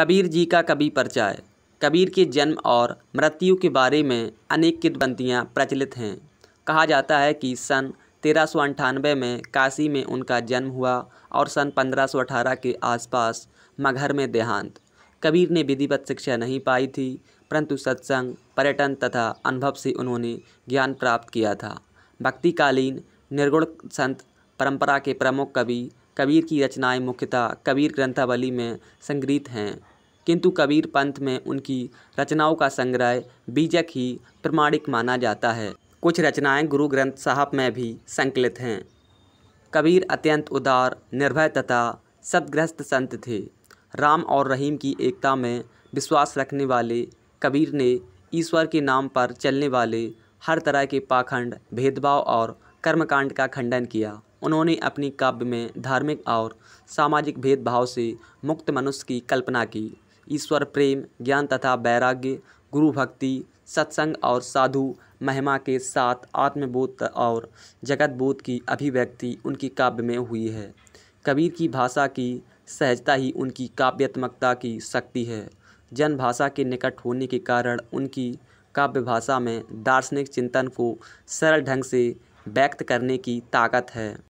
कबीर जी का कवि परिचय कबीर के जन्म और मृत्यु के बारे में अनेक किदबंदियाँ प्रचलित हैं कहा जाता है कि सन तेरह सौ में काशी में उनका जन्म हुआ और सन पंद्रह सौ अठारह के आसपास मगहर में देहांत कबीर ने विधिवत शिक्षा नहीं पाई थी परंतु सत्संग पर्यटन तथा अनुभव से उन्होंने ज्ञान प्राप्त किया था भक्तिकालीन निर्गुण संत परंपरा के प्रमुख कवि कबीर की रचनाएं मुख्यतः कबीर ग्रंथावली में संग्रहित हैं किंतु कबीर पंथ में उनकी रचनाओं का संग्रह बीजक ही प्रमाणिक माना जाता है कुछ रचनाएं गुरु ग्रंथ साहब में भी संकलित हैं कबीर अत्यंत उदार निर्भय तथा सदग्रस्त संत थे राम और रहीम की एकता में विश्वास रखने वाले कबीर ने ईश्वर के नाम पर चलने वाले हर तरह के पाखंड भेदभाव और कर्मकांड का खंडन किया उन्होंने अपनी काव्य में धार्मिक और सामाजिक भेदभाव से मुक्त मनुष्य की कल्पना की ईश्वर प्रेम ज्ञान तथा वैराग्य गुरु भक्ति सत्संग और साधु महिमा के साथ आत्मबोध और जगत बोध की अभिव्यक्ति उनकी काव्य में हुई है कबीर की भाषा की सहजता ही उनकी काव्यात्मकता की शक्ति है जन भाषा के निकट होने के कारण उनकी काव्य भाषा में दार्शनिक चिंतन को सरल ढंग से व्यक्त करने की ताकत है